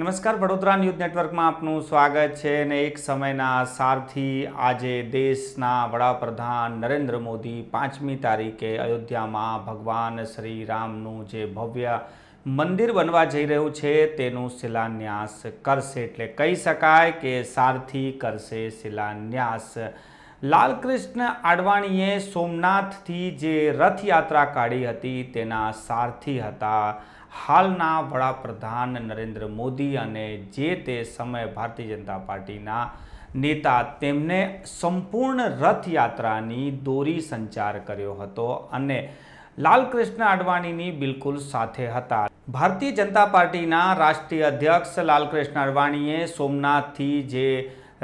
નમસ્કાર વડોદરા ન્યૂઝ નેટવર્કમાં આપનું સ્વાગત છે અને એક સમયના સારથી આજે દેશના વડાપ્રધાન નરેન્દ્ર મોદી પાંચમી તારીખે અયોધ્યામાં ભગવાન શ્રી રામનું જે ભવ્ય મંદિર બનવા જઈ રહ્યું છે તેનું શિલાન્યાસ કરશે એટલે કહી શકાય કે સારથી કરશે શિલાન્યાસ લાલકૃષ્ણ આડવાણીએ સોમનાથથી જે રથયાત્રા કાઢી હતી તેના સારથી હતા હાલના વડાપ્રધાન નરેન્દ્ર મોદી અને જે તે સમયે ભારતીય જનતા પાર્ટીના નેતા તેમને સંપૂર્ણ રથયાત્રાની દોરી સંચાર કર્યો હતો અને લાલકૃષ્ણ અડવાણીની બિલકુલ સાથે હતા ભારતીય જનતા પાર્ટીના રાષ્ટ્રીય અધ્યક્ષ લાલકૃષ્ણ અડવાણીએ સોમનાથથી જે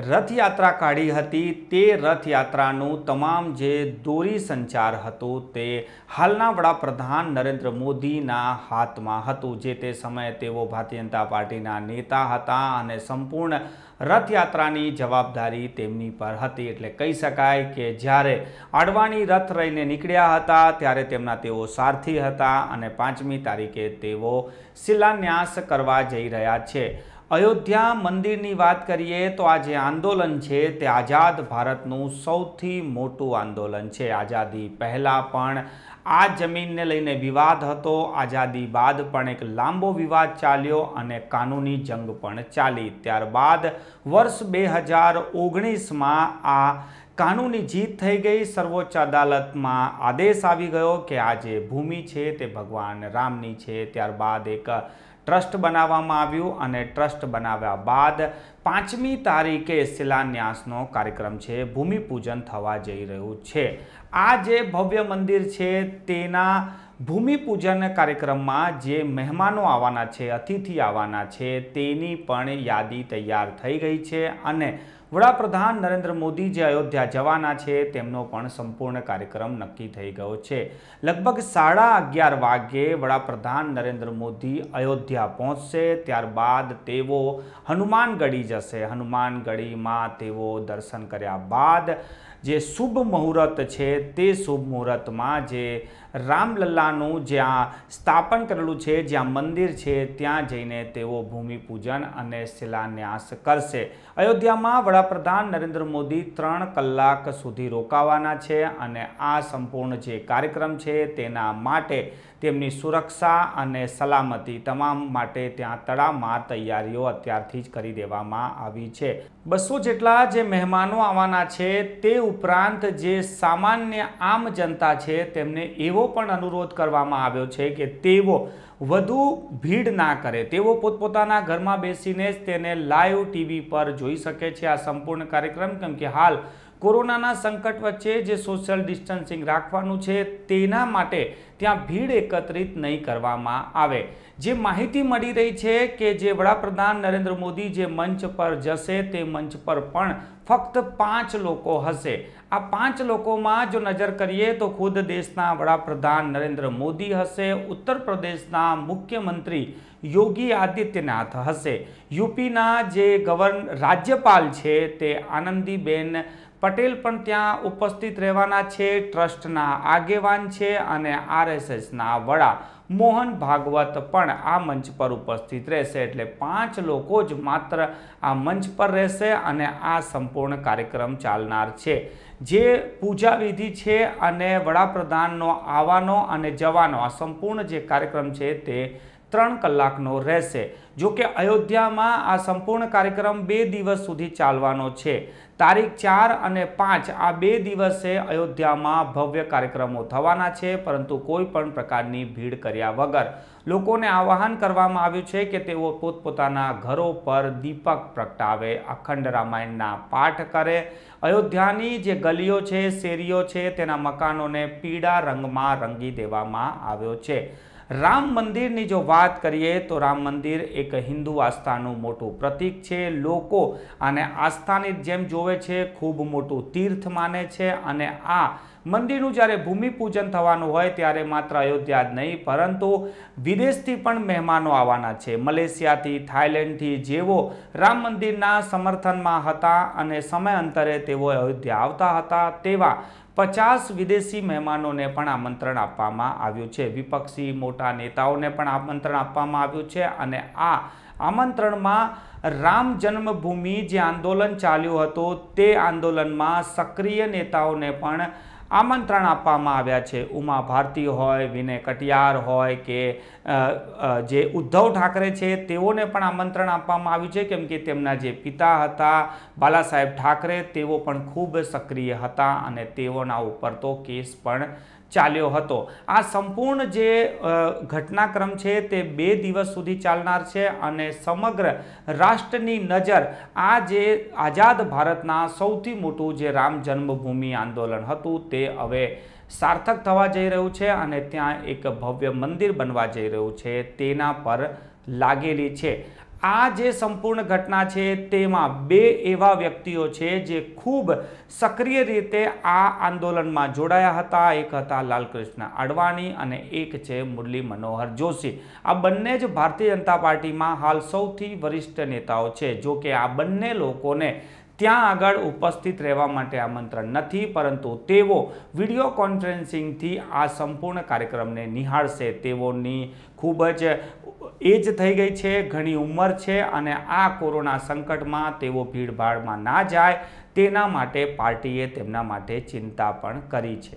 રથયાત્રા કાઢી હતી તે રથયાત્રાનું તમામ જે દોરી સંચાર હતો તે હાલના વડાપ્રધાન નરેન્દ્ર મોદીના હાથમાં હતું જે તે સમયે તેઓ ભારતીય જનતા પાર્ટીના નેતા હતા અને સંપૂર્ણ રથયાત્રાની જવાબદારી તેમની પર હતી એટલે કહી શકાય કે જ્યારે અડવાણી રથ રહીને નીકળ્યા હતા ત્યારે તેમના તેઓ સારથી હતા અને પાંચમી તારીખે તેઓ શિલાન્યાસ કરવા જઈ રહ્યા છે અયોધ્યા મંદિરની વાત કરીએ તો આ જે આંદોલન છે તે આઝાદ ભારતનું સૌથી મોટું આંદોલન છે આઝાદી પહેલાં પણ આ જમીનને લઈને વિવાદ હતો આઝાદી બાદ પણ એક લાંબો વિવાદ ચાલ્યો અને કાનૂની જંગ પણ ચાલી ત્યારબાદ વર્ષ બે હજાર ઓગણીસમાં આ કાનૂની જીત થઈ ગઈ સર્વોચ્ચ અદાલતમાં આદેશ આવી ગયો કે આ જે ભૂમિ છે તે ભગવાન રામની છે ત્યારબાદ એક ટ્રસ્ટ બનાવવામાં આવ્યું અને ટ્રસ્ટ બનાવ્યા બાદ પાંચમી તારીખે શિલાન્યાસનો કાર્યક્રમ છે ભૂમિપૂજન થવા જઈ રહ્યું છે આ જે ભવ્ય મંદિર છે તેના ભૂમિપૂજન કાર્યક્રમમાં જે મહેમાનો આવવાના છે અતિથિ આવવાના છે તેની પણ યાદી તૈયાર થઈ ગઈ છે અને વડાપ્રધાન નરેન્દ્ર મોદી જે અયોધ્યા જવાના છે તેમનો પણ સંપૂર્ણ કાર્યક્રમ નક્કી થઈ ગયો છે લગભગ સાડા અગિયાર વાગ્યે વડાપ્રધાન નરેન્દ્ર મોદી અયોધ્યા પહોંચશે ત્યારબાદ તેઓ હનુમાનગઢી જશે હનુમાનગઢીમાં તેઓ દર્શન કર્યા બાદ જે શુભ મુહૂર્ત છે તે શુભ મુહૂર્તમાં જે રામલલ્લાનું જ્યાં સ્થાપન કરેલું છે જ્યાં મંદિર છે ત્યાં જઈને તેઓ ભૂમિપૂજન અને શિલાન્યાસ કરશે અયોધ્યામાં વડાપ્રધાન નરેન્દ્ર મોદી ત્રણ કલાક સુધી રોકાવાના છે અને આ સંપૂર્ણ જે કાર્યક્રમ છે તેના માટે તેમની સુરક્ષા અને સલામતી તમામ માટે ત્યાં તડામાર તૈયારીઓ અત્યારથી જ કરી દેવામાં આવી છે બસો જેટલા જે મહેમાનો આવવાના છે તે ઉપરાંત જે સામાન્ય આમ જનતા છે તેમને એવો એવો પણ અનુરોધ કરવામાં આવ્યો છે કે તેઓ વધુ ભીડ ના કરે તેઓ પોતપોતાના ઘરમાં બેસીને જ તેને લાઈવ ટીવી પર જોઈ શકે છે આ સંપૂર્ણ કાર્યક્રમ કેમ કે હાલ કોરોનાના સંકટ વચ્ચે જે સોશિયલ ડિસ્ટન્સિંગ રાખવાનું છે તેના માટે ત્યાં ભીડ એકત્રિત નહીં કરવામાં આવે જે માહિતી મળી રહી છે કે જે વડાપ્રધાન નરેન્દ્ર મોદી જે મંચ પર જશે તે મંચ પર પણ ફક્ત પાંચ લોકો હશે આ પાંચ લોકોમાં જો નજર કરીએ તો ખુદ દેશના વડાપ્રધાન નરેન્દ્ર મોદી હશે ઉત્તર પ્રદેશના મુખ્યમંત્રી યોગી આદિત્યનાથ હશે યુપીના જે ગવર્ન રાજ્યપાલ છે તે આનંદીબેન પટેલ પણ ત્યાં ઉપસ્થિત રહેવાના છે ટ્રસ્ટના આગેવાન છે અને આરએસએસના વડા મોહન ભાગવત પણ આ મંચ પર ઉપસ્થિત રહેશે એટલે પાંચ લોકો જ માત્ર આ મંચ પર રહેશે અને આ સંપૂર્ણ કાર્યક્રમ ચાલનાર છે જે પૂજાવિધિ છે અને વડાપ્રધાનનો આવવાનો અને જવાનો આ સંપૂર્ણ જે કાર્યક્રમ છે તે ત્રણ કલાકનો રહેશે જો કે અયોધ્યામાં આ સંપૂર્ણ કાર્યક્રમ બે દિવસ સુધી ચાલવાનો છે તારીખ ચાર અને પાંચ આ બે દિવસે અયોધ્યામાં ભવ્ય કાર્યક્રમો થવાના છે પરંતુ કોઈ પણ પ્રકારની ભીડ કર્યા વગર લોકોને આવાહન કરવામાં આવ્યું છે કે તેઓ પોતપોતાના ઘરો પર દીપક પ્રગટાવે અખંડ રામાયણના પાઠ કરે અયોધ્યાની જે ગલીઓ છે શેરીઓ છે તેના મકાનોને પીળા રંગમાં રંગી દેવામાં આવ્યો છે રામ મંદિરની જો વાત કરીએ તો રામ મંદિર એક હિન્દુ આસ્થાનું મોટું પ્રતિક છે લોકો આને આસ્થાની જેમ જોવે છે ખૂબ મોટું તીર્થ માને છે અને આ મંદિરનું જ્યારે ભૂમિપૂજન થવાનું હોય ત્યારે માત્ર અયોધ્યા જ નહીં પરંતુ વિદેશથી પણ મહેમાનો આવવાના છે મલેશિયાથી થાઈલેન્ડથી જેઓ રામ મંદિરના સમર્થનમાં હતા અને સમય અંતરે તેઓ અયોધ્યા આવતા હતા તેવા પચાસ વિદેશી મહેમાનોને પણ આમંત્રણ આપવામાં આવ્યું છે વિપક્ષી મોટા નેતાઓને પણ આમંત્રણ આપવામાં આવ્યું છે અને આ આમંત્રણમાં રામ જન્મભૂમિ જે આંદોલન ચાલ્યું હતું તે આંદોલનમાં સક્રિય નેતાઓને પણ આમંત્રણ આપવામાં આવ્યા છે ઉમા ભારતી હોય વિનય કટિયાર હોય કે જે ઉદ્ધવ ઠાકરે છે તેઓને પણ આમંત્રણ આપવામાં આવ્યું છે કેમ કે તેમના જે પિતા હતા બાલાસાહેબ ઠાકરે તેઓ પણ ખૂબ સક્રિય હતા અને તેઓના ઉપર તો કેસ પણ ચાલ્યો હતો આ સંપૂર્ણ જે ઘટનાક્રમ છે તે બે દિવસ સુધી ચાલનાર છે અને સમગ્ર રાષ્ટ્રની નજર આ જે આઝાદ ભારતના સૌથી મોટું જે રામ જન્મભૂમિ આંદોલન હતું તે હવે સાર્થક થવા જઈ રહ્યું છે અને ત્યાં એક ભવ્ય મંદિર બનવા જઈ રહ્યું છે તેના પર લાગેલી છે આ જે સંપૂર્ણ ઘટના છે તેમાં બે એવા વ્યક્તિઓ છે જે ખૂબ સક્રિય રીતે આ આંદોલનમાં જોડાયા હતા એક હતા લાલકૃષ્ણ અડવાણી અને એક છે મુરલી મનોહર જોશી આ બંને જ ભારતીય જનતા પાર્ટીમાં હાલ સૌથી વરિષ્ઠ નેતાઓ છે જો કે આ બંને લોકોને ત્યાં આગળ ઉપસ્થિત રહેવા માટે આમંત્રણ નથી પરંતુ તેઓ વિડીયો કોન્ફરન્સિંગથી આ સંપૂર્ણ કાર્યક્રમને નિહાળશે તેઓની ખૂબ જ એજ થઈ ગઈ છે ઘણી ઉંમર છે અને આ કોરોના સંકટમાં તેઓ ભીડભાડમાં ના જાય તેના માટે પાર્ટીએ તેમના માટે ચિંતા પણ કરી છે